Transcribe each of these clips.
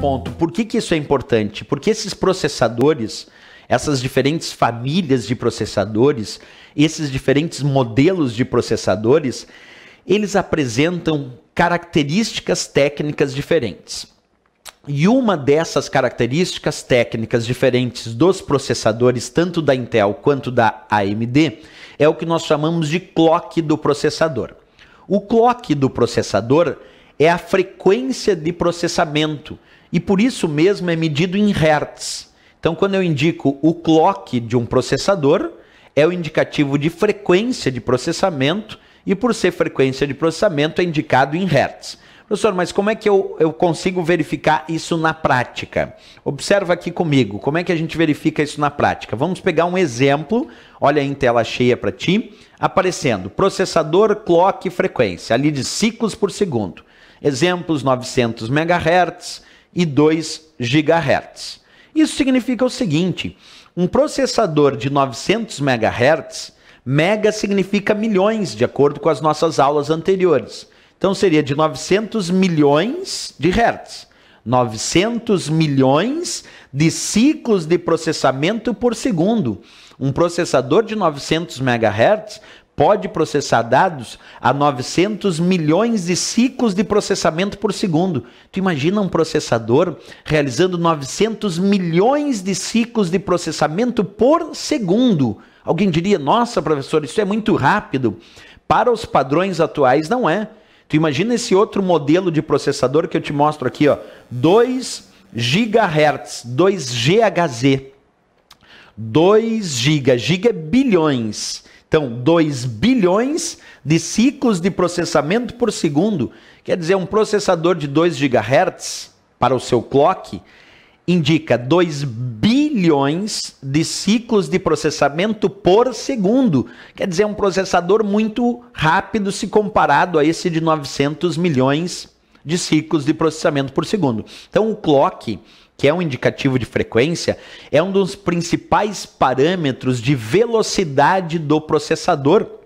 ponto. Por que, que isso é importante? Porque esses processadores, essas diferentes famílias de processadores, esses diferentes modelos de processadores, eles apresentam características técnicas diferentes. E uma dessas características técnicas diferentes dos processadores, tanto da Intel quanto da AMD, é o que nós chamamos de clock do processador. O clock do processador é a frequência de processamento e por isso mesmo é medido em hertz. Então, quando eu indico o clock de um processador, é o indicativo de frequência de processamento, e por ser frequência de processamento, é indicado em hertz. Professor, mas como é que eu, eu consigo verificar isso na prática? Observa aqui comigo, como é que a gente verifica isso na prática? Vamos pegar um exemplo, olha em tela cheia para ti, aparecendo processador, clock e frequência, ali de ciclos por segundo. Exemplos 900 MHz, e 2 GHz. Isso significa o seguinte: um processador de 900 MHz, mega significa milhões, de acordo com as nossas aulas anteriores. Então seria de 900 milhões de hertz. 900 milhões de ciclos de processamento por segundo. Um processador de 900 MHz pode processar dados a 900 milhões de ciclos de processamento por segundo. Tu imagina um processador realizando 900 milhões de ciclos de processamento por segundo. Alguém diria, nossa, professor, isso é muito rápido. Para os padrões atuais, não é. Tu imagina esse outro modelo de processador que eu te mostro aqui, ó, 2 GHz, 2 GHZ. 2 GB, giga é bilhões. Então, 2 bilhões de ciclos de processamento por segundo. Quer dizer, um processador de 2 GHz para o seu clock indica 2 bilhões de ciclos de processamento por segundo. Quer dizer, um processador muito rápido se comparado a esse de 900 milhões de ciclos de processamento por segundo. Então, o clock, que é um indicativo de frequência, é um dos principais parâmetros de velocidade do processador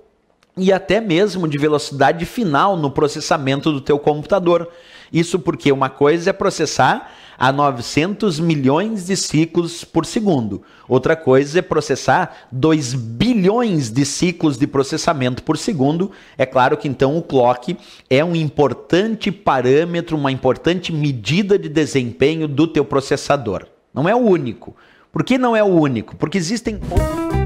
e até mesmo de velocidade final no processamento do teu computador. Isso porque uma coisa é processar a 900 milhões de ciclos por segundo. Outra coisa é processar 2 bilhões de ciclos de processamento por segundo. É claro que então o clock é um importante parâmetro, uma importante medida de desempenho do teu processador. Não é o único. Por que não é o único? Porque existem outros